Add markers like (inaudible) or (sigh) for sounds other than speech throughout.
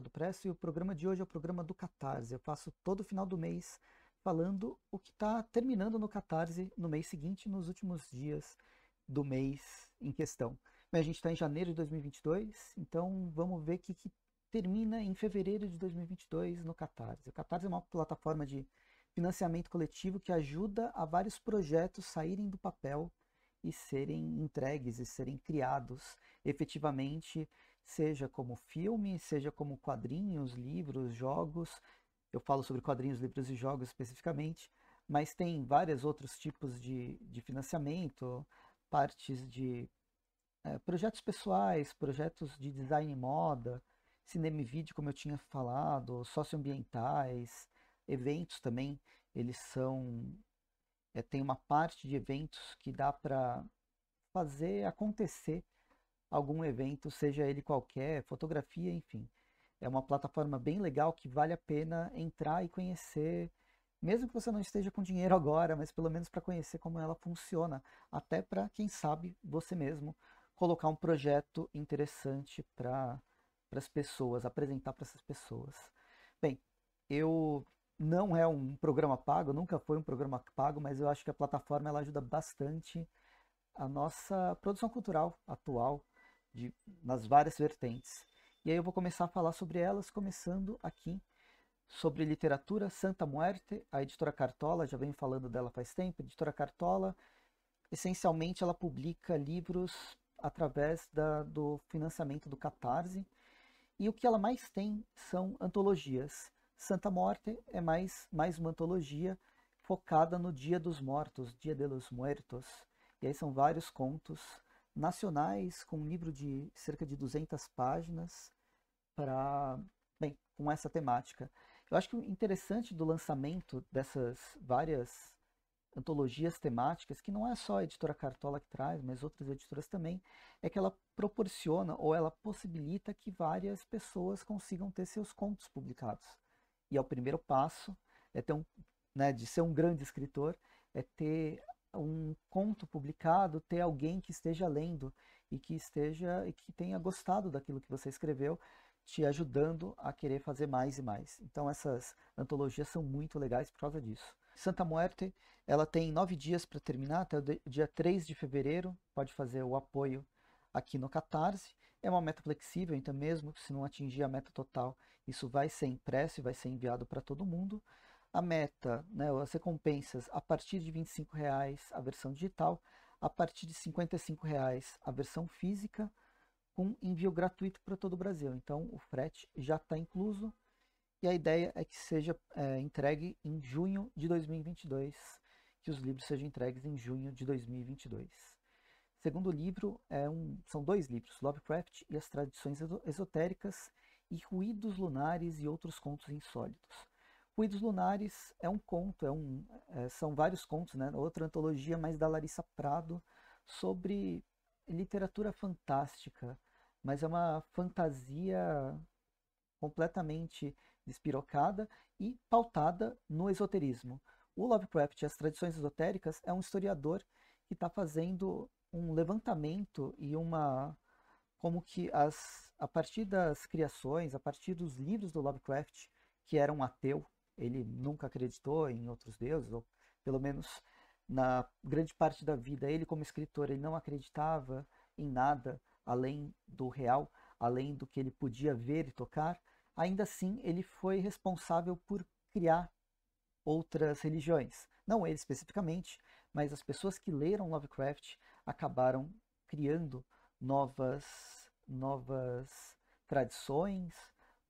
do Presso e o programa de hoje é o programa do Catarse. Eu passo todo final do mês falando o que está terminando no Catarse no mês seguinte, nos últimos dias do mês em questão. Mas a gente está em janeiro de 2022, então vamos ver o que, que termina em fevereiro de 2022 no Catarse. O Catarse é uma plataforma de financiamento coletivo que ajuda a vários projetos saírem do papel e serem entregues e serem criados efetivamente seja como filme, seja como quadrinhos, livros, jogos. Eu falo sobre quadrinhos, livros e jogos especificamente, mas tem vários outros tipos de, de financiamento, partes de é, projetos pessoais, projetos de design e moda, cinema e vídeo, como eu tinha falado, socioambientais, eventos também. Eles são. É, tem uma parte de eventos que dá para fazer acontecer algum evento, seja ele qualquer, fotografia, enfim. É uma plataforma bem legal que vale a pena entrar e conhecer, mesmo que você não esteja com dinheiro (laughs) agora, mas pelo menos para conhecer como ela funciona, até para quem sabe você mesmo colocar um projeto interessante para para as pessoas, apresentar para essas pessoas. Bem, eu não é um programa pago, nunca foi um programa pago, mas eu acho que a plataforma ela ajuda bastante a nossa produção cultural atual, de, nas várias vertentes. E aí eu vou começar a falar sobre elas, começando aqui sobre literatura Santa Muerte, a editora Cartola, já venho falando dela faz tempo, a editora Cartola, essencialmente ela publica livros através da, do financiamento do Catarse, e o que ela mais tem são antologias. Santa Morte é mais, mais uma antologia focada no Dia dos Mortos, Dia de los Muertos, e aí são vários contos nacionais, com um livro de cerca de 200 páginas, para, bem, com essa temática. Eu acho que o interessante do lançamento dessas várias antologias temáticas, que não é só a editora Cartola que traz, mas outras editoras também, é que ela proporciona ou ela possibilita que várias pessoas consigam ter seus contos publicados. E é o primeiro passo, é ter um, né, de ser um grande escritor, é ter um conto publicado ter alguém que esteja lendo e que esteja e que tenha gostado daquilo que você escreveu, te ajudando a querer fazer mais e mais. Então essas antologias são muito legais por causa disso. Santa Muerte, ela tem nove dias para terminar, até o dia 3 de fevereiro, pode fazer o apoio aqui no Catarse. É uma meta flexível, então mesmo se não atingir a meta total, isso vai ser impresso e vai ser enviado para todo mundo a meta, né, as recompensas, a partir de R$ 25,00 a versão digital, a partir de R$ 55,00 a versão física, com envio gratuito para todo o Brasil. Então, o frete já está incluso e a ideia é que seja é, entregue em junho de 2022, que os livros sejam entregues em junho de 2022. Segundo livro é um, são dois livros, Lovecraft e as Tradições Esotéricas e Ruídos Lunares e Outros Contos Insólitos. Ruídos Lunares é um conto, é um, é, são vários contos, né? outra antologia mais da Larissa Prado, sobre literatura fantástica, mas é uma fantasia completamente despirocada e pautada no esoterismo. O Lovecraft e as tradições esotéricas é um historiador que está fazendo um levantamento e uma como que as a partir das criações, a partir dos livros do Lovecraft, que era um ateu, ele nunca acreditou em outros deuses, ou pelo menos na grande parte da vida, ele como escritor, ele não acreditava em nada além do real, além do que ele podia ver e tocar. Ainda assim, ele foi responsável por criar outras religiões. Não ele especificamente, mas as pessoas que leram Lovecraft acabaram criando novas novas tradições,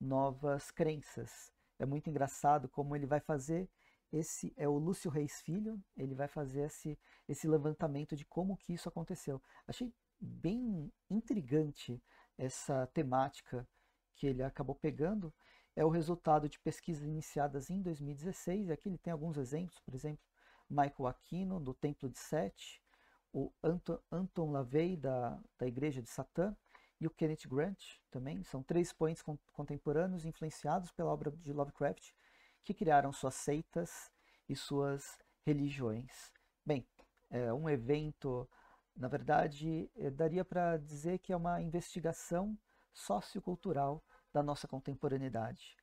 novas crenças é muito engraçado como ele vai fazer esse é o Lúcio Reis Filho, ele vai fazer esse, esse levantamento de como que isso aconteceu. Achei bem intrigante essa temática que ele acabou pegando. É o resultado de pesquisas iniciadas em 2016, e aqui ele tem alguns exemplos, por exemplo, Michael Aquino, do Templo de Sete, o Anton, Anton Lavey, da, da Igreja de Satã, e o Kenneth Grant também. São três poetas contemporâneos influenciados pela obra de Lovecraft que criaram suas seitas e suas religiões. Bem, é um evento, na verdade, é, daria para dizer que é uma investigação sociocultural da nossa contemporaneidade.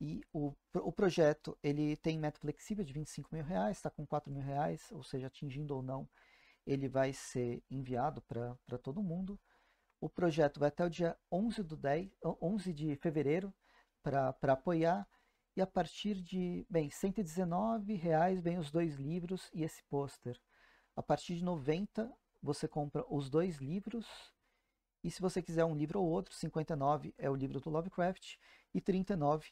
E o, o projeto ele tem meta flexível de 25 mil reais, está com 4 mil reais, ou seja, atingindo ou não, ele vai ser enviado para todo mundo. O projeto vai até o dia 11, do 10, 11 de fevereiro para apoiar. E a partir de, bem, R$ 119 reais vem os dois livros e esse pôster. A partir de 90 você compra os dois livros. E se você quiser um livro ou outro, 59 é o livro do Lovecraft e 39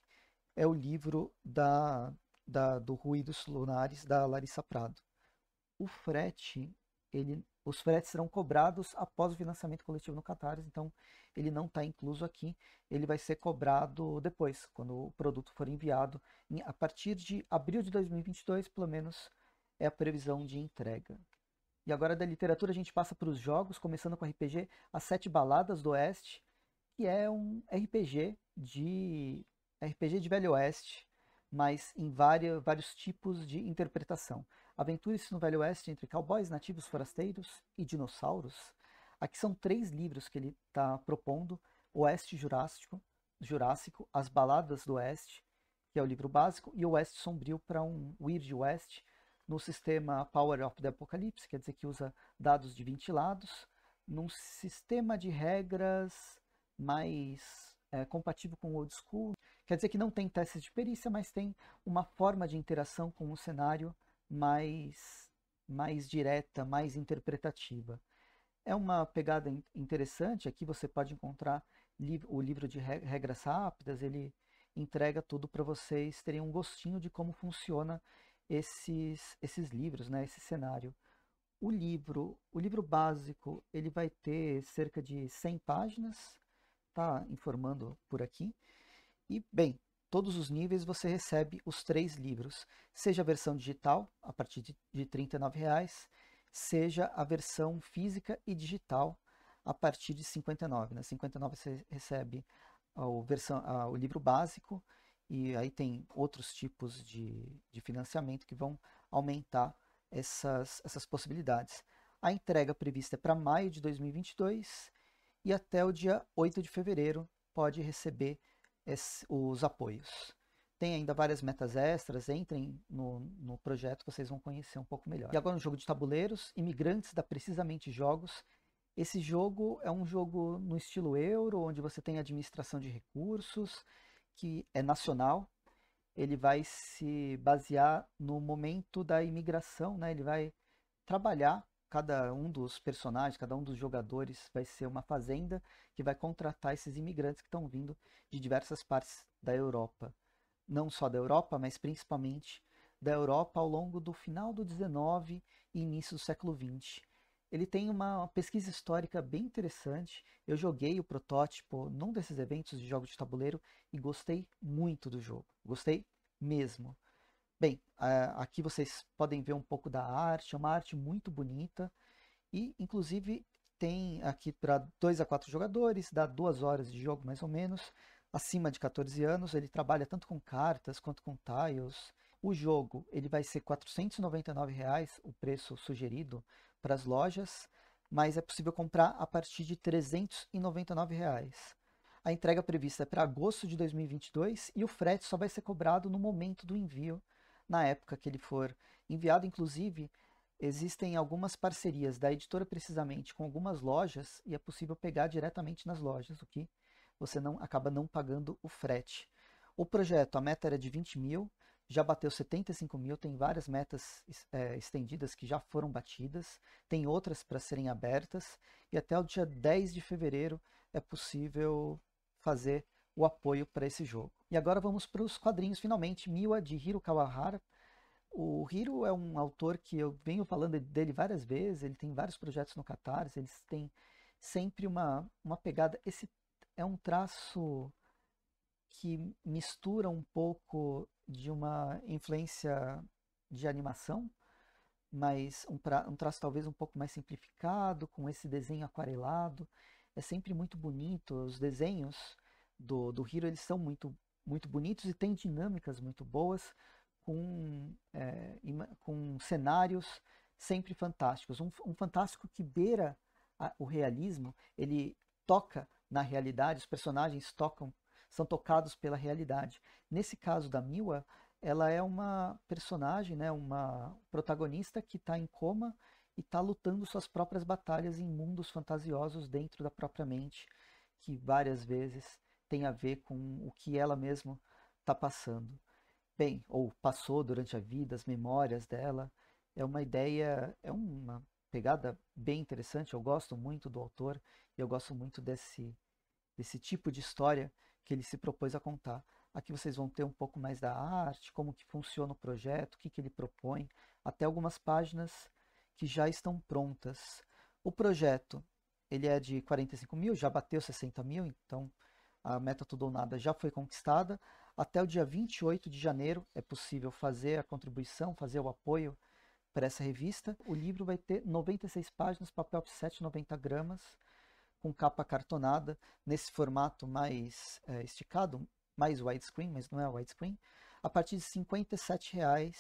é o livro da, da do Ruídos Lunares, da Larissa Prado. O frete, ele os fretes serão cobrados após o financiamento coletivo no Catarse, então ele não está incluso aqui, ele vai ser cobrado depois, quando o produto for enviado, a partir de abril de 2022, pelo menos é a previsão de entrega. E agora da literatura a gente passa para os jogos, começando com o RPG As Sete Baladas do Oeste, que é um RPG de RPG de Velho Oeste, mas em vários tipos de interpretação. Aventure-se no Velho Oeste entre cowboys, nativos, forasteiros e dinossauros. Aqui são três livros que ele está propondo: Oeste Jurássico, Jurássico, As Baladas do Oeste, que é o livro básico, e Oeste Sombrio para um Weird West no sistema Power Up the Apocalypse, quer dizer que usa dados de 20 lados, num sistema de regras mais é, compatível com o old school. Quer dizer que não tem testes de perícia, mas tem uma forma de interação com o cenário mais, mais direta, mais interpretativa. É uma pegada interessante, aqui é você pode encontrar o livro de regras rápidas, ele entrega tudo para vocês terem um gostinho de como funciona esses, esses livros, né, esse cenário. O livro, o livro básico, ele vai ter cerca de 100 páginas, tá informando por aqui. E, bem, todos os níveis você recebe os três livros, seja a versão digital, a partir de R$ 39,00, seja a versão física e digital, a partir de R$ 59,00. R$ 59 você recebe o, versão, o livro básico, e aí tem outros tipos de, de financiamento que vão aumentar essas, essas possibilidades. A entrega prevista é para maio de 2022 e até o dia 8 de fevereiro pode receber esse, os apoios. Tem ainda várias metas extras, entrem no, no projeto, vocês vão conhecer um pouco melhor. E agora um jogo de tabuleiros, Imigrantes da Precisamente Jogos. Esse jogo é um jogo no estilo euro, onde você tem administração de recursos, que é nacional. Ele vai se basear no momento da imigração, né? ele vai trabalhar cada um dos personagens, cada um dos jogadores vai ser uma fazenda que vai contratar esses imigrantes que estão vindo de diversas partes da Europa. Não só da Europa, mas principalmente da Europa ao longo do final do 19 e início do século 20. Ele tem uma pesquisa histórica bem interessante. Eu joguei o protótipo num desses eventos de jogos de tabuleiro e gostei muito do jogo. Gostei mesmo. Bem, eh, aqui vocês podem ver um pouco da arte, é uma arte muito bonita e inclusive tem aqui para 2 a 4 jogadores, dá 2 horas de jogo mais ou menos, acima de 14 anos, ele trabalha tanto com cartas quanto com tiles. O jogo ele vai ser R$ reais, o preço sugerido para as lojas, mas é possível comprar a partir de R$ Reais. A entrega prevista é para agosto de 2022 e o frete só vai ser cobrado no momento do envio na época que ele for enviado. Inclusive, existem algumas parcerias da editora precisamente com algumas lojas e é possível pegar diretamente nas lojas, o que você não acaba não pagando o frete. O projeto, a meta era de 20 mil, já bateu 75 mil, tem várias metas é, estendidas que já foram batidas, tem outras para serem abertas, e até o dia 10 de fevereiro é possível fazer o apoio para esse jogo. E agora vamos para os quadrinhos, finalmente. Miwa, de Hiro Kawahara. O Hiro é um autor que eu venho falando dele várias vezes, ele tem vários projetos no Catarse, eles têm sempre uma, uma pegada... Esse é um traço que mistura um pouco de uma influência de animação, mas um, pra, um, traço talvez um pouco mais simplificado, com esse desenho aquarelado. É sempre muito bonito, os desenhos do, do Hiro eles são muito muito bonitos e tem dinâmicas muito boas com, é, com cenários sempre fantásticos. Um, um fantástico que beira a, o realismo, ele toca na realidade, os personagens tocam, são tocados pela realidade. Nesse caso da Miwa, ela é uma personagem, né, uma protagonista que está em coma e está lutando suas próprias batalhas em mundos fantasiosos dentro da própria mente, que várias vezes tem a ver com o que ela mesma está passando. Bem, ou passou durante a vida, as memórias dela. É uma ideia, é uma pegada bem interessante. Eu gosto muito do autor e eu gosto muito desse, desse tipo de história que ele se propôs a contar. Aqui vocês vão ter um pouco mais da arte, como que funciona o projeto, o que, que ele propõe, até algumas páginas que já estão prontas. O projeto ele é de 45 mil, já bateu 60 mil, então a meta tudo ou nada já foi conquistada. Até o dia 28 de janeiro é possível fazer a contribuição, fazer o apoio para essa revista. O livro vai ter 96 páginas, papel offset 90 gramas, com capa cartonada, nesse formato mais é, esticado, mais widescreen, mas não é widescreen, a partir de R$ 57,00,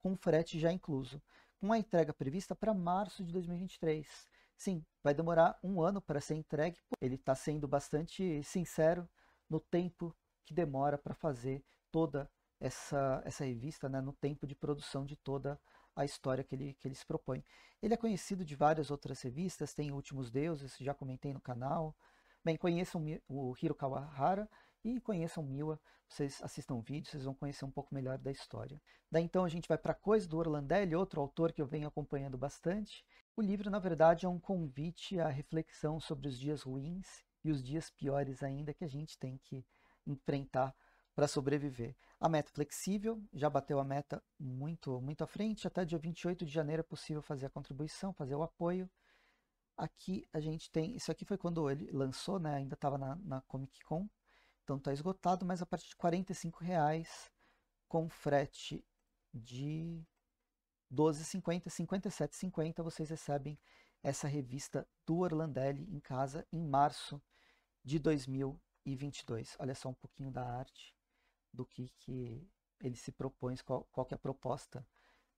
com frete já incluso, com a entrega prevista para março de 2023. Sim, vai demorar um ano para ser entregue. Ele está sendo bastante sincero no tempo que demora para fazer toda essa, essa revista, né, no tempo de produção de toda a história que ele, que ele se propõe. Ele é conhecido de várias outras revistas, tem Últimos Deuses, já comentei no canal. Bem, conheçam o Hiro Kawahara e conheçam Miwa, vocês assistam o vídeo, vocês vão conhecer um pouco melhor da história. Daí então a gente vai para Coisa do Orlandelli, outro autor que eu venho acompanhando bastante. O livro, na verdade, é um convite à reflexão sobre os dias ruins e os dias piores ainda que a gente tem que enfrentar para sobreviver. A meta flexível, já bateu a meta muito, muito à frente, até dia 28 de janeiro é possível fazer a contribuição, fazer o apoio. Aqui a gente tem, isso aqui foi quando ele lançou, né? ainda estava na, na, Comic Con, então está esgotado, mas a partir de R$ reais com frete de 12,50, 57,50 vocês recebem essa revista do Orlandelli em casa em março de 2022. Olha só um pouquinho da arte, do que, que ele se propõe, qual, qual que é a proposta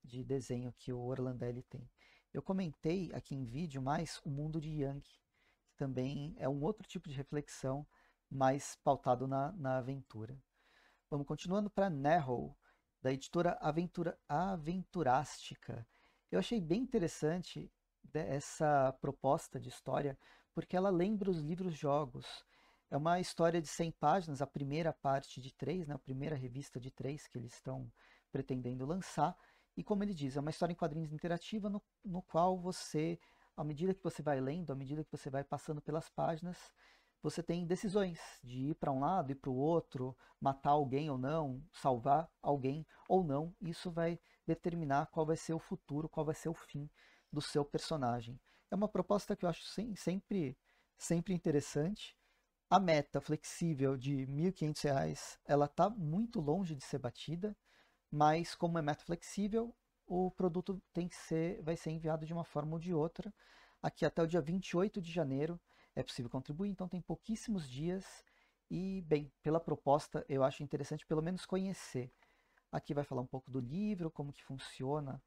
de desenho que o Orlandelli tem. Eu comentei aqui em vídeo mais o mundo de Young, que também é um outro tipo de reflexão mais pautado na, na aventura. Vamos continuando para Nerro, da editora Aventura Aventurástica. Eu achei bem interessante né, essa proposta de história, porque ela lembra os livros jogos. É uma história de 100 páginas, a primeira parte de três, né, a primeira revista de três que eles estão pretendendo lançar. E como ele diz, é uma história em quadrinhos interativa no, no qual você, à medida que você vai lendo, à medida que você vai passando pelas páginas, você tem decisões de ir para um lado e para o outro, matar alguém ou não, salvar alguém ou não. Isso vai determinar qual vai ser o futuro, qual vai ser o fim do seu personagem. É uma proposta que eu acho sempre, sempre interessante. A meta flexível de R$ 1.500, ela está muito longe de ser batida, mas como é meta flexível, o produto tem que ser, vai ser enviado de uma forma ou de outra. Aqui até o dia 28 de janeiro é possível contribuir, então tem pouquíssimos dias. E, bem, pela proposta, eu acho interessante pelo menos conhecer. Aqui vai falar um pouco do livro, como que funciona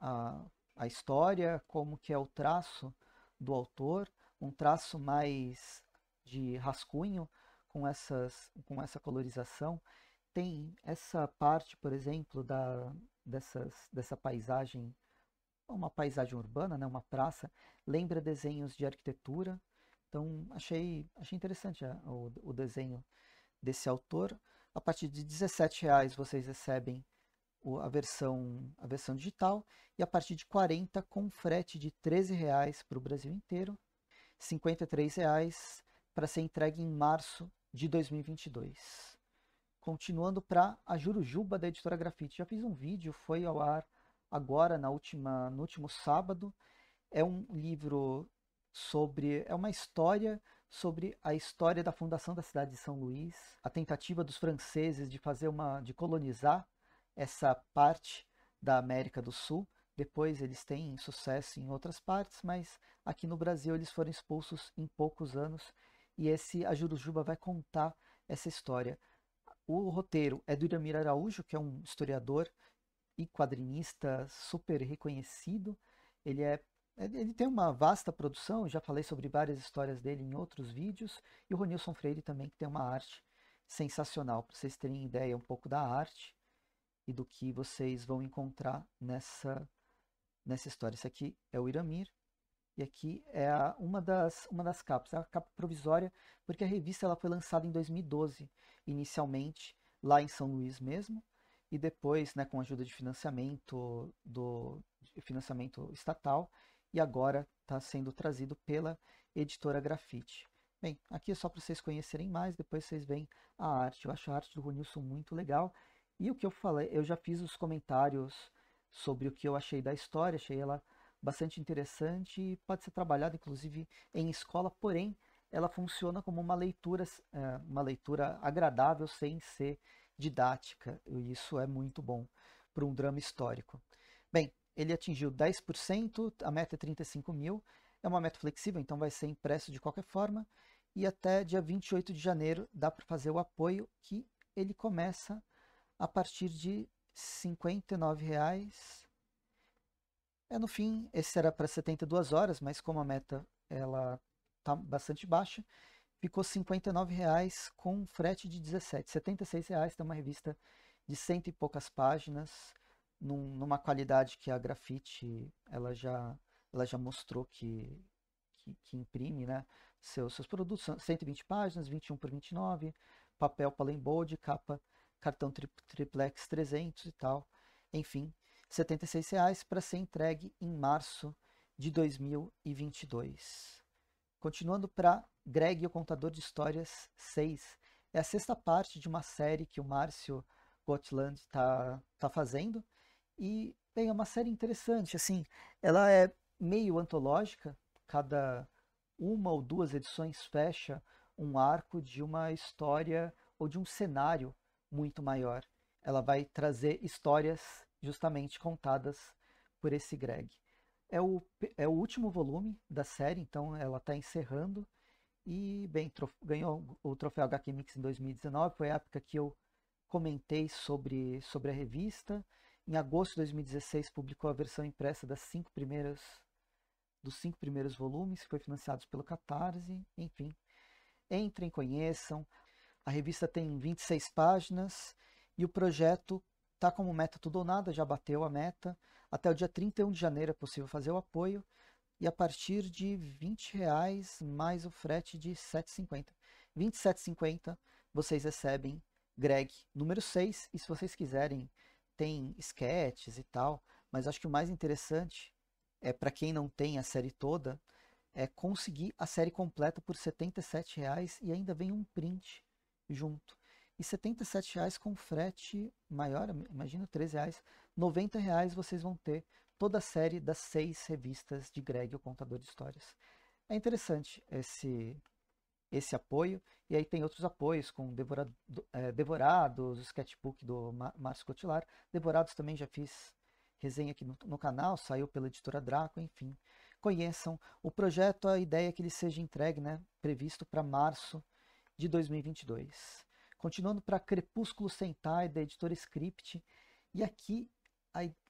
a, a história, como que é o traço do autor, um traço mais de rascunho com, essas, com essa colorização. Tem essa parte, por exemplo, da, dessas, dessa paisagem, uma paisagem urbana, né, uma praça, lembra desenhos de arquitetura, então, achei, achei interessante a, ah, o, o, desenho desse autor. A partir de R$17,00 vocês recebem o, a, versão, a versão digital e a partir de 40 com frete de R$13,00 para o Brasil inteiro, R$53,00 para ser entregue em março de 2022. Continuando para a Jurujuba da Editora Grafite. Já fiz um vídeo, foi ao ar agora na última, no último sábado. É um livro sobre. É uma história sobre a história da fundação da cidade de São Luís, a tentativa dos franceses de fazer uma de colonizar essa parte da América do Sul. Depois eles têm sucesso em outras partes, mas aqui no Brasil eles foram expulsos em poucos anos e esse a Jurujuba vai contar essa história. O roteiro é do Iramir Araújo, que é um historiador e quadrinista super reconhecido. Ele é é, ele tem uma vasta produção, já falei sobre várias histórias dele em outros vídeos, e o Ronilson Freire também, que tem uma arte sensacional, para vocês terem ideia um pouco da arte e do que vocês vão encontrar nessa, nessa história. Isso aqui é o Iramir, e aqui é a, uma, das, uma das capas, é a capa provisória, porque a revista ela foi lançada em 2012, inicialmente lá em São Luís mesmo, e depois, né, com ajuda de financiamento do de financiamento estatal, e agora está sendo trazido pela editora Grafite. Bem, aqui é só para vocês conhecerem mais, depois vocês veem a arte. Eu acho a arte do Ronilson muito legal. E o que eu falei, eu já fiz os comentários sobre o que eu achei da história, achei ela bastante interessante e pode ser trabalhada inclusive em escola, porém ela funciona como uma leitura, é, uma leitura agradável sem ser didática, e isso é muito bom para um drama histórico. Bem, ele atingiu 10%, a meta é 35 mil, é uma meta flexível, então vai ser impresso de qualquer forma, e até dia 28 de janeiro dá para fazer o apoio, que ele começa a partir de R$ reais. É no fim, esse era para 72 horas, mas como a meta ela tá bastante baixa, ficou R$ 59,00 com frete de 17, R$ 76,00, tem uma revista de cento e poucas páginas, num, numa qualidade que a grafite ela já, ela já mostrou que, que, que imprime, né? Seus, seus produtos, 120 páginas, 21 por 29, papel bold capa, cartão tri, triplex 300 e tal, enfim, R$ 76,00 para ser entregue em março de 2022. Continuando para Greg, o Contador de Histórias 6. É a sexta parte de uma série que o Márcio Gotland está tá fazendo. E bem, é uma série interessante, assim, ela é meio antológica, cada uma ou duas edições fecha um arco de uma história ou de um cenário muito maior. Ela vai trazer histórias justamente contadas por esse Greg. É o, é o último volume da série, então ela está encerrando. E, bem, ganhou o troféu HQ Mix em 2019, foi a época que eu comentei sobre, sobre a revista em agosto de 2016, publicou a versão impressa das cinco primeiras, dos cinco primeiros volumes, que foi financiados pelo Catarse. Enfim, entrem, conheçam. A revista tem 26 páginas e o projeto está como meta tudo ou nada, já bateu a meta. Até o dia 31 de janeiro é possível fazer o apoio e a partir de 20 reais mais o frete de 7,50. 27,50 vocês recebem Greg número 6 e se vocês quiserem tem sketches e tal, mas acho que o mais interessante é para quem não tem a série toda, é conseguir a série completa por R$ reais e ainda vem um print junto. E R$ reais com frete maior, imagina R$ reais, R$ reais vocês vão ter toda a série das seis revistas de Greg, o contador de histórias. É interessante esse esse apoio. E aí tem outros apoios, com Devorado, é, Devorados, o sketchbook do Márcio Cotilar. Devorados também já fiz resenha aqui no, no, canal, saiu pela editora Draco, enfim. Conheçam o projeto, a ideia é que ele seja entregue, né, previsto para março de 2022. Continuando para Crepúsculo Sentai, da editora Script. E aqui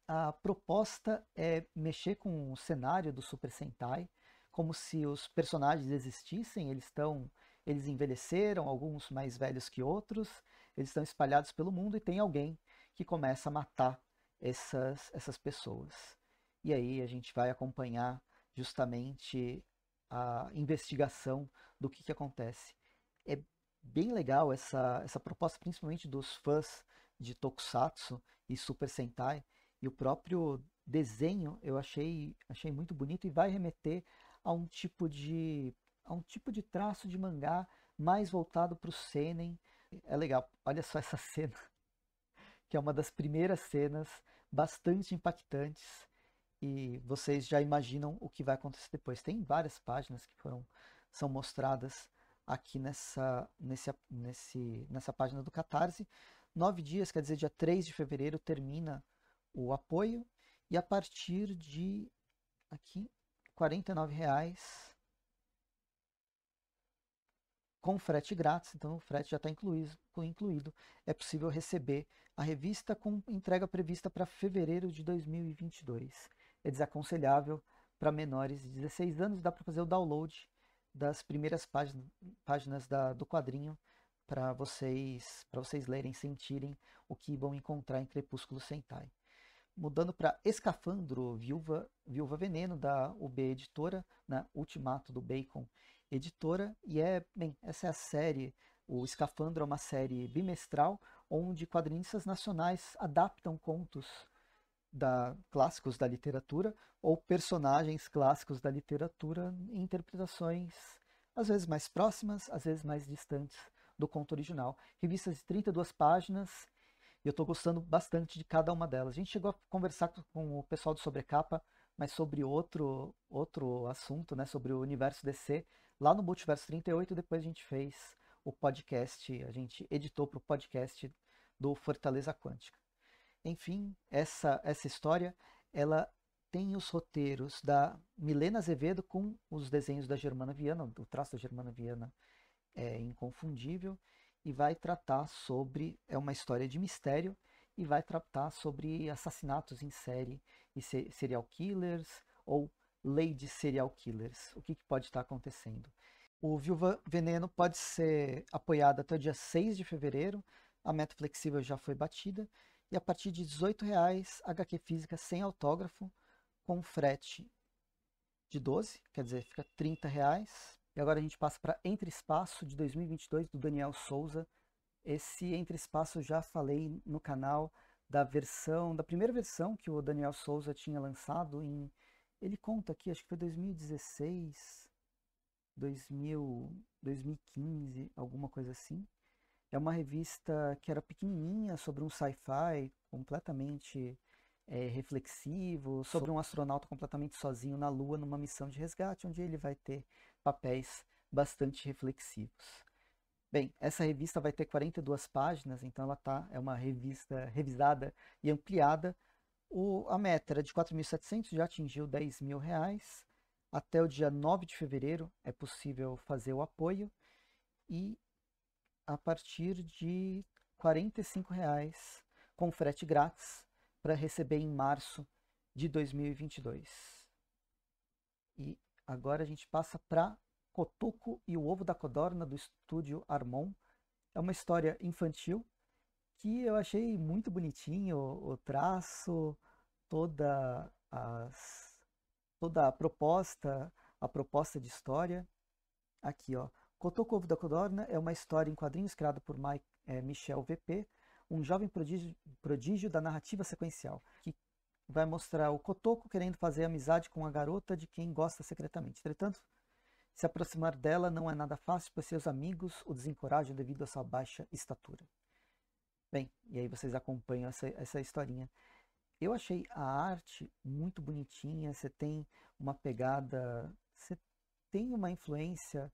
a, a proposta é mexer com o cenário do Super Sentai, como se os personagens existissem, eles estão, eles envelheceram, alguns mais velhos que outros, eles estão espalhados pelo mundo e tem alguém que começa a matar essas essas pessoas. E aí a gente vai acompanhar justamente a investigação do que, que acontece. É bem legal essa, essa proposta, principalmente dos fãs de Tokusatsu e Super Sentai, e o próprio desenho eu achei, achei muito bonito e vai remeter a um tipo de a um tipo de traço de mangá mais voltado para o seinen. É legal. Olha só essa (laughs) cena, que é uma das primeiras cenas bastante impactantes e vocês já imaginam o que vai acontecer depois. Tem várias páginas que foram são mostradas aqui nessa, nesse, nesse, nessa página do Catarse. Nove dias, quer dizer, dia 3 de fevereiro termina o apoio e a partir de aqui R$ reais com frete grátis, então o frete já está incluído, incluído. É possível receber a revista com entrega prevista para fevereiro de 2022. É desaconselhável para menores de 16 anos, dá para fazer o download das primeiras páginas, páginas da, do quadrinho para vocês, para vocês lerem, sentirem o que vão encontrar em Crepúsculo Sentai mudando para Escafandro, Viúva, Viúva Veneno, da UB Editora, né? Ultimato do Bacon Editora. E é, bem, essa é a série, o Escafandro é uma série bimestral, onde quadrinistas nacionais adaptam contos da, clássicos da literatura ou personagens clássicos da literatura em interpretações às vezes mais próximas, às vezes mais distantes do conto original. Revistas de 32 páginas, e eu estou gostando bastante de cada uma delas. A gente chegou a conversar com o pessoal do Sobrecapa, mas sobre outro, outro assunto, né? Sobre o universo DC. Lá no Multiverso 38, depois a gente fez o podcast, a gente editou para o podcast do Fortaleza Quântica. Enfim, essa, essa história, ela tem os roteiros da Milena Azevedo com os desenhos da Germana Viana, o traço da Germana Viana é inconfundível, e vai tratar sobre. É uma história de mistério e vai tratar sobre assassinatos em série e serial killers ou lei de serial killers. O que, que pode estar acontecendo? O Viúva Veneno pode ser apoiado até o dia 6 de fevereiro. A meta flexível já foi batida. E a partir de R$18,00, HQ física sem autógrafo, com frete de 12, quer dizer, fica R$30,00 e agora a gente passa para Entre Espaço de 2022 do Daniel Souza. Esse Entre Espaço eu já falei no canal da versão, da primeira versão que o Daniel Souza tinha lançado em ele conta aqui, acho que foi 2016, 2000, 2015, alguma coisa assim. É uma revista que era pequenininha sobre um sci-fi completamente é, reflexivo sobre um astronauta completamente sozinho na Lua numa missão de resgate, onde ele vai ter papéis bastante reflexivos. Bem, essa revista vai ter 42 páginas, então ela tá, é uma revista revisada e ampliada. O, a meta era de 4.700, já atingiu R$ mil reais. Até o dia 9 de fevereiro é possível fazer o apoio. E a partir de R$ reais com frete grátis para receber em março de 2022. E Agora a gente passa para Cotuco e o Ovo da Codorna, do estúdio Armon. É uma história infantil que eu achei muito bonitinho o traço, toda, as, toda a proposta, a proposta de história. Aqui, ó. Cotoco Ovo da Codorna é uma história em quadrinhos criada por Mike, é, Michel VP, um jovem prodígio, prodígio da narrativa sequencial, que vai mostrar o Kotoko querendo fazer amizade com a garota de quem gosta secretamente. Entretanto, se aproximar dela não é nada fácil, pois seus amigos o desencorajam devido à sua baixa estatura. Bem, e aí vocês acompanham essa, essa historinha. Eu achei a arte muito bonitinha, você tem uma pegada, você tem uma influência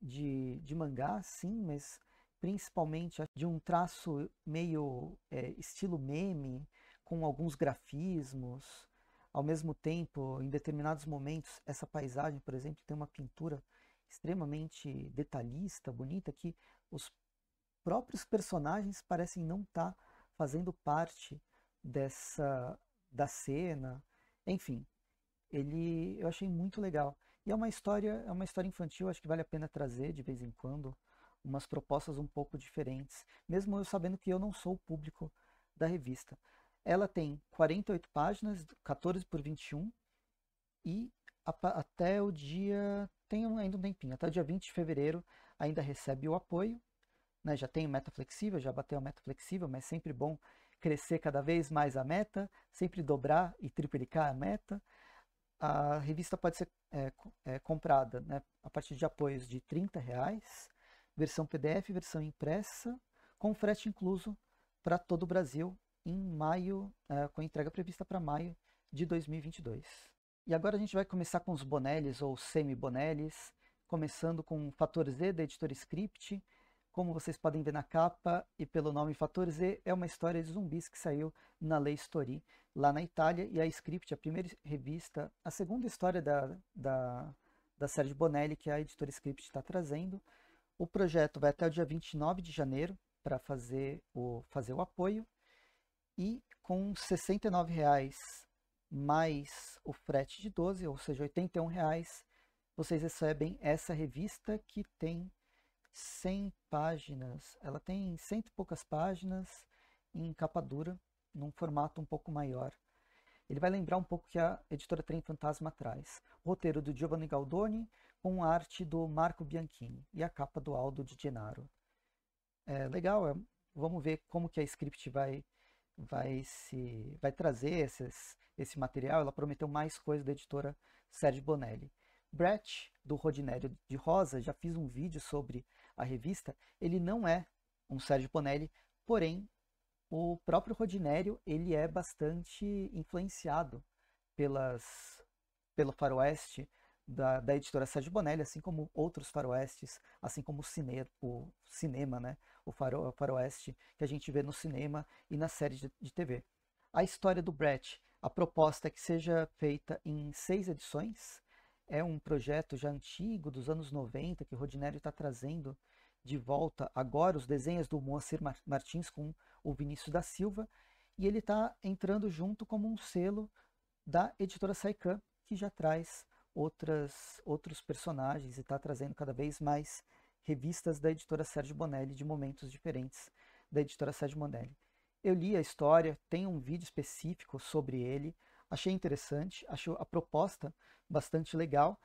de, de mangá, sim, mas principalmente de um traço meio é, estilo meme, com alguns grafismos. Ao mesmo tempo, em determinados momentos, essa paisagem, por exemplo, tem uma pintura extremamente detalhista, bonita, que os próprios personagens parecem não estar tá fazendo parte dessa da cena. Enfim, ele eu achei muito legal. E é uma história, é uma história infantil, acho que vale a pena trazer de vez em quando umas propostas um pouco diferentes, mesmo eu sabendo que eu não sou o público da revista. Ela tem 48 páginas, 14 por 21, e até o dia. Tem ainda um tempinho, até o dia 20 de fevereiro ainda recebe o apoio. Né? Já tem meta flexível, já bateu a meta flexível, mas é sempre bom crescer cada vez mais a meta, sempre dobrar e triplicar a meta. A revista pode ser é, é, comprada né, a partir de apoios de R$ reais, versão PDF, versão impressa, com frete incluso para todo o Brasil em maio, uh, com entrega prevista para maio de 2022. E agora a gente vai começar com os bonelis ou semi-bonelis, começando com o Fator Z da editora Script. Como vocês podem ver na capa e pelo nome Fator Z, é uma história de zumbis que saiu na Lei Story, lá na Itália, e a Script, a primeira revista, a segunda história da, da, da série de Bonelli que a editora Script está trazendo. O projeto vai até o dia 29 de janeiro para fazer o, fazer o apoio. E com R$ 69,00 mais o frete de 12, ou seja, R$ 81,00, vocês recebem essa revista que tem 100 páginas. Ela tem cento e poucas páginas em capa dura, num formato um pouco maior. Ele vai lembrar um pouco que a editora Trem Fantasma traz. roteiro do Giovanni Galdoni com arte do Marco Bianchini e a capa do Aldo de Gennaro. É legal, é, vamos ver como que a script vai vai se vai trazer esses, esse material. Ela prometeu mais coisas da editora Sérgio Bonelli. Brett, do Rodinério de Rosa, já fiz um vídeo sobre a revista. Ele não é um Sérgio Bonelli, porém, o próprio Rodinério ele é bastante influenciado pelas, pelo faroeste da, da editora Sérgio Bonelli, assim como outros faroestes, assim como o, cine, o cinema, né? o faro, faroeste que a gente vê no cinema e na série de, de TV. A história do Brett, a proposta é que seja feita em seis edições, é um projeto já antigo, dos anos 90, que o Rodinério está trazendo de volta agora os desenhos do Moacir Martins com o Vinícius da Silva, e ele está entrando junto como um selo da editora Saikan, que já traz outras, outros personagens e está trazendo cada vez mais revistas da editora Sérgio Bonelli, de momentos diferentes da editora Sérgio Bonelli. Eu li a história, tem um vídeo específico sobre ele, achei interessante, achei a proposta bastante legal,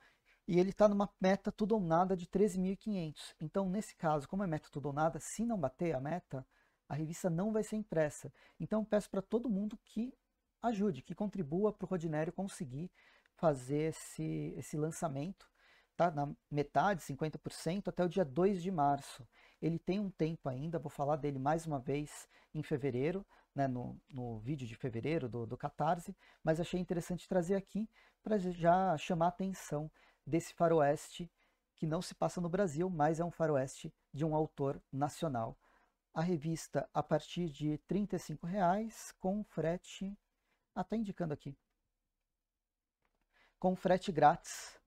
e ele está numa meta tudo ou nada de 13.500. Então, nesse caso, como é meta tudo ou nada, se não bater a meta, a revista não vai ser impressa. Então, peço para todo mundo que ajude, que contribua para o Rodinério conseguir fazer esse, esse lançamento tá na metade, 50%, até o dia 2 de março. Ele tem um tempo ainda, vou falar dele mais uma vez em fevereiro, né, no, no vídeo de fevereiro do, do Catarse, mas achei interessante trazer aqui para já chamar a atenção desse faroeste que não se passa no Brasil, mas é um faroeste de um autor nacional. A revista a partir de R$ 35,00 com frete, até ah, tá indicando aqui, com frete grátis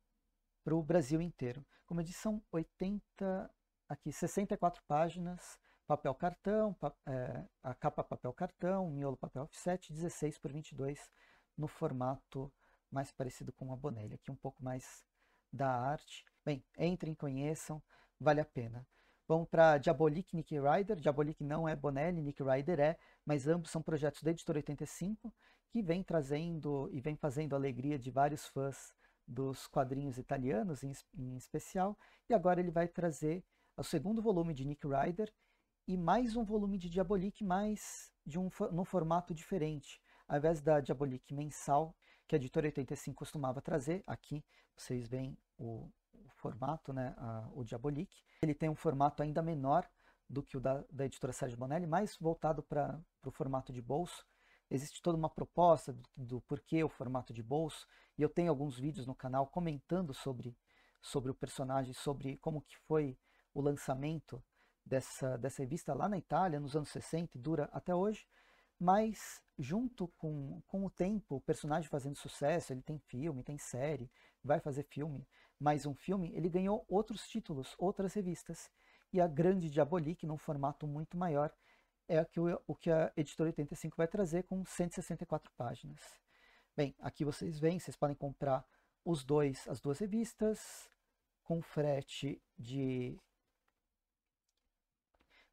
para o Brasil inteiro. Como eu disse, são 80, aqui 64 páginas, papel cartão, pa, é, a capa papel cartão, miolo papel offset, 16 por 22 no formato mais parecido com uma Bonelli, aqui um pouco mais da arte. Bem, entrem, conheçam, vale a pena. Vamos para Diabolik Nick Rider. Diabolik não é Bonelli, Nick Rider é, mas ambos são projetos da Editora 85 que vem trazendo e vem fazendo a alegria de vários fãs dos quadrinhos italianos em, em especial, e agora ele vai trazer o segundo volume de Nick Ryder e mais um volume de Diabolik, mas de um, num formato diferente. Ao invés da Diabolik mensal, que a editora 85 costumava trazer, aqui vocês veem o, o formato, né, a, o Diabolik. Ele tem um formato ainda menor do que o da, da editora Sérgio Bonelli, mais voltado para o formato de bolso existe toda uma proposta do, do porquê o formato de bolso, e eu tenho alguns vídeos no canal comentando sobre, sobre o personagem, sobre como que foi o lançamento dessa, dessa revista lá na Itália, nos anos 60, e dura até hoje, mas junto com, com o tempo, o personagem fazendo sucesso, ele tem filme, tem série, vai fazer filme, mais um filme, ele ganhou outros títulos, outras revistas, e a grande Diabolique, num formato muito maior, é o que a editora 85 vai trazer com 164 páginas. Bem, aqui vocês veem, vocês podem comprar os dois, as duas revistas, com frete de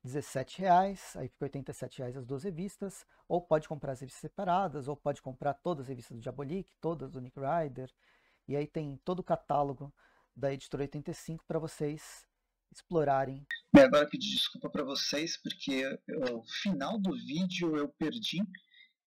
R$17,00, aí fica R$87,00 as duas revistas, ou pode comprar as revistas separadas, ou pode comprar todas as revistas do Diabolik, todas do Nick Rider, e aí tem todo o catálogo da editora 85 para vocês explorarem Bem, agora pedir desculpa para vocês, porque o final do vídeo eu perdi.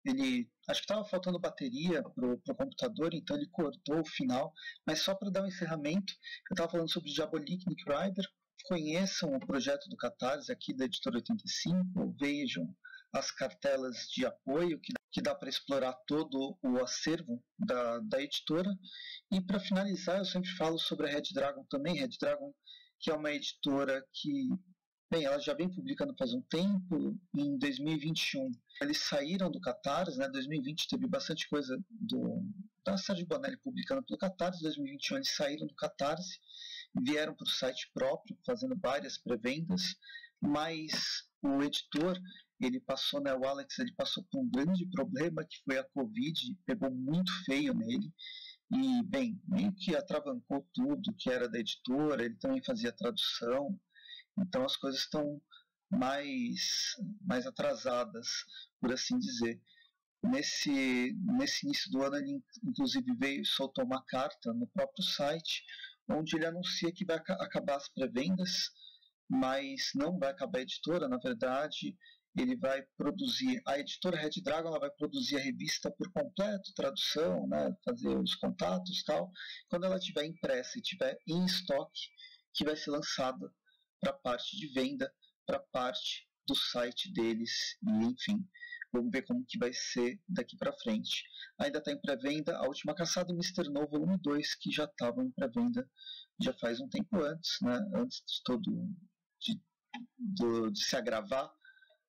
Ele acho que estava faltando bateria pro, o computador, então ele cortou o final. Mas só para dar um encerramento, eu estava falando sobre Nick Rider. Conheçam o projeto do Catarse aqui da Editora 85, vejam as cartelas de apoio que, que dá para explorar todo o acervo da, da editora. E para finalizar, eu sempre falo sobre a Red Dragon também. Red Dragon que é uma editora que, bem, ela já vem publicando faz um tempo, em 2021 eles saíram do Catarse, né, 2020 teve bastante coisa do, da Sérgio Bonelli publicando pelo Catarse, 2021 eles saíram do Catarse, vieram para o site próprio, fazendo várias pré-vendas, mas o editor, ele passou, né, o Alex, ele passou por um grande problema que foi a Covid, pegou muito feio nele, e, bem, meio que atravancou tudo que era da editora, ele também fazia tradução, então as coisas estão mais, mais atrasadas, por assim dizer. Nesse, nesse início do ano, ele inclusive veio soltou uma carta no próprio site, onde ele anuncia que vai acabar as pré-vendas, mas não vai acabar a editora, na verdade, ele vai produzir, a editora Red Dragon ela vai produzir a revista por completo, tradução, né, fazer os contatos tal. Quando ela tiver impressa e tiver em estoque, que vai ser lançada para a parte de venda, para a parte do site deles, e, enfim, vamos ver como que vai ser daqui para frente. Ainda está em pré-venda a última caçada e Mr. No volume 2, que já estavam em pré-venda já faz um tempo antes, né, antes de todo de, de, de se agravar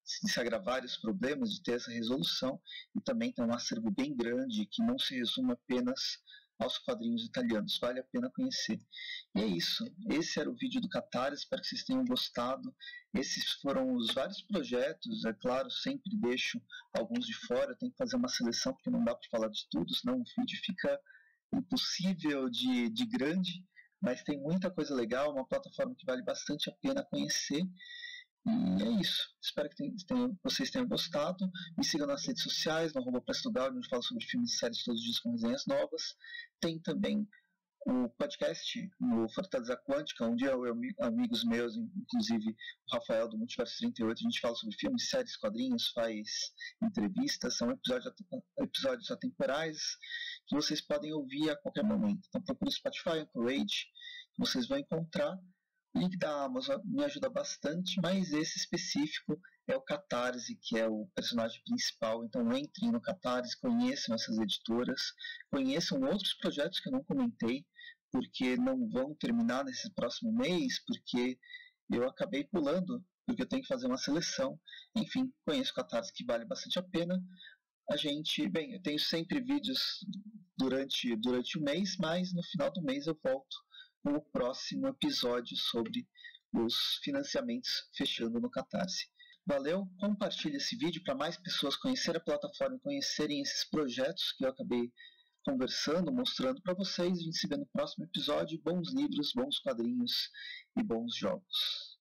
se agravar os problemas, de ter essa resolução e também tem um acervo bem grande que não se resume apenas aos quadrinhos italianos, vale a pena conhecer. E é isso, esse era o vídeo do Catar, espero que vocês tenham gostado. Esses foram os vários projetos, é claro, sempre deixo alguns de fora, tenho que fazer uma seleção porque não dá para falar de tudo, senão o vídeo fica impossível de, de grande, mas tem muita coisa legal, uma plataforma que vale bastante a pena conhecer. E é isso. Espero que tenham, vocês tenham gostado. Me sigam nas redes sociais, no arroba onde falo sobre filmes e séries todos os dias com resenhas novas. Tem também o podcast no Fortaleza Quântica, onde eu e amigos meus, inclusive o Rafael do Multiverso 38, a gente fala sobre filmes, séries, quadrinhos, faz entrevistas, são episódios, atemporais que vocês podem ouvir a qualquer momento. Então procure o Spotify, Anchorage, que vocês vão encontrar link da Amazon me ajuda bastante, mas esse específico é o Catarse, que é o personagem principal. Então entrem no Catarse, conheçam essas editoras, conheçam outros projetos que eu não comentei, porque não vão terminar nesse próximo mês, porque eu acabei pulando, porque eu tenho que fazer uma seleção. Enfim, conheço o Catarse, que vale bastante a pena. A gente, bem, eu tenho sempre vídeos durante, durante o mês, mas no final do mês eu volto o próximo episódio sobre os financiamentos fechando no Catarse. Valeu, compartilhe esse vídeo para mais pessoas conhecerem a plataforma e conhecerem esses projetos que eu acabei conversando, mostrando para vocês. A gente se vê no próximo episódio. Bons livros, bons quadrinhos e bons jogos.